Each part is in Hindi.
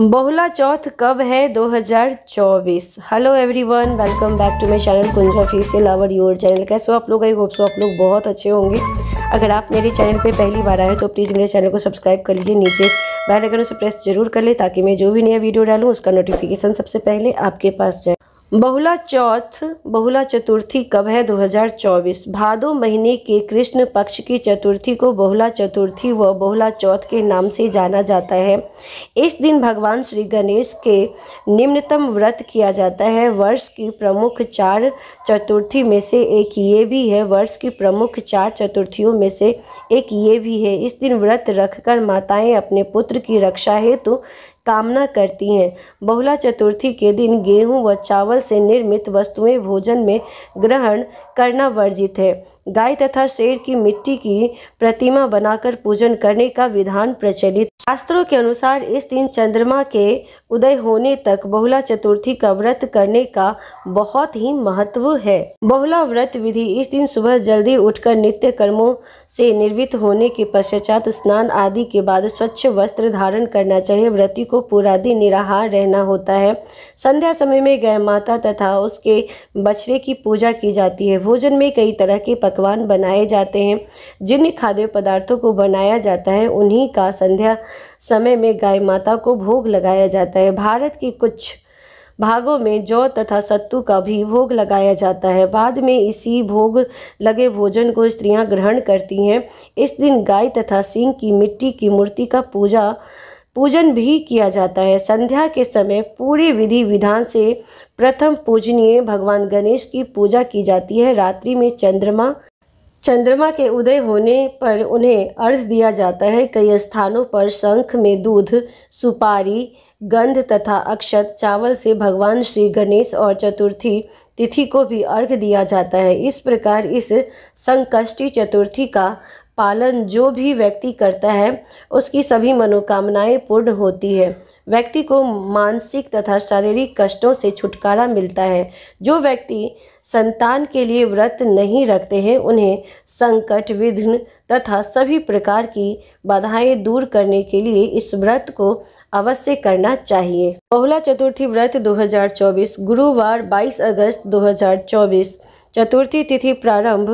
बहुला चौथ कब है 2024 hello everyone welcome back to my channel Kunj official our your channel कैसे हो आप लोग आई होप सो आप लोग बहुत अच्छे होंगे अगर आप मेरे चैनल पे पहली बार आए तो प्लीज़ मेरे चैनल को सब्सक्राइब कर लीजिए नीचे बैल अगर उसे प्रेस जरूर कर ले ताकि मैं जो भी नया वीडियो डालूँ उसका नोटिफिकेशन सबसे पहले आपके पास जाए बहुला चौथ बहुला चतुर्थी कब है 2024 भादो महीने के कृष्ण पक्ष की चतुर्थी को बहुला चतुर्थी व बहुला चौथ के नाम से जाना जाता है इस दिन भगवान श्री गणेश के निम्नतम व्रत किया जाता है वर्ष की प्रमुख चार चतुर्थी में से एक ये भी है वर्ष की प्रमुख चार चतुर्थियों में से एक ये भी है इस दिन व्रत रखकर माताएं अपने पुत्र की रक्षा हेतु तो कामना करती हैं बहुला चतुर्थी के दिन गेहूं व चावल से निर्मित वस्तुएं भोजन में ग्रहण करना वर्जित है गाय तथा शेर की मिट्टी की प्रतिमा बनाकर पूजन करने का विधान प्रचलित शास्त्रों के अनुसार इस दिन चंद्रमा के उदय होने तक बहुला चतुर्थी का व्रत करने का बहुत ही महत्व है बहुला व्रत विधि इस दिन सुबह जल्दी उठकर नित्य कर्मों से निर्वृत्त होने के पश्चात स्नान आदि के बाद स्वच्छ वस्त्र धारण करना चाहिए व्रती को पूरा दिन निराहार रहना होता है संध्या समय में गय माता तथा उसके बछड़े की पूजा की जाती है भोजन में कई तरह के पकवान बनाए जाते हैं जिन खाद्य पदार्थों को बनाया जाता है उन्हीं का संध्या समय में गाय माता को भोग लगाया जाता है भारत के कुछ भागों में जौ तथा सत्तू का भी भोग लगाया जाता है बाद में इसी भोग लगे भोजन को स्त्रियां ग्रहण करती हैं इस दिन गाय तथा सिंह की मिट्टी की मूर्ति का पूजा पूजन भी किया जाता है संध्या के समय पूरी विधि विधान से प्रथम पूजनीय भगवान गणेश की पूजा की जाती है रात्रि में चंद्रमा चंद्रमा के उदय होने पर उन्हें अर्घ दिया जाता है कई स्थानों पर शंख में दूध सुपारी गंध तथा अक्षत चावल से भगवान श्री गणेश और चतुर्थी तिथि को भी अर्घ दिया जाता है इस प्रकार इस संकष्टी चतुर्थी का पालन जो भी व्यक्ति करता है उसकी सभी मनोकामनाएं पूर्ण होती है व्यक्ति को मानसिक तथा शारीरिक कष्टों से छुटकारा मिलता है जो व्यक्ति संतान के लिए व्रत नहीं रखते हैं उन्हें संकट विघ्न तथा सभी प्रकार की बाधाएं दूर करने के लिए इस व्रत को अवश्य करना चाहिए पहला चतुर्थी व्रत 2024 गुरुवार 22 अगस्त 2024 चतुर्थी तिथि प्रारंभ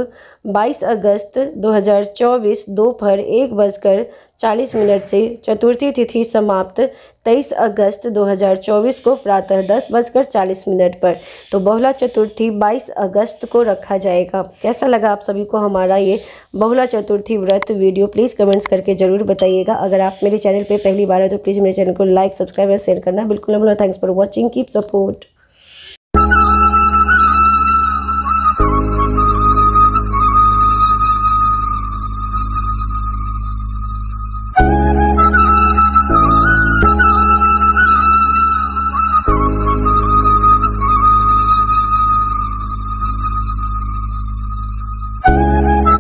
22 अगस्त 2024 दोपहर एक बजकर 40 मिनट से चतुर्थी तिथि समाप्त 23 अगस्त 2024 को प्रातः दस बजकर चालीस मिनट पर तो बहुला चतुर्थी 22 अगस्त को रखा जाएगा कैसा लगा आप सभी को हमारा ये बहुला चतुर्थी व्रत वीडियो प्लीज़ कमेंट्स करके ज़रूर बताइएगा अगर आप मेरे चैनल पर पहली बार है तो प्लीज़ मेरे चैनल को लाइक सब्सक्राइब और शेयर करना बिल्कुल thanks for watching keep support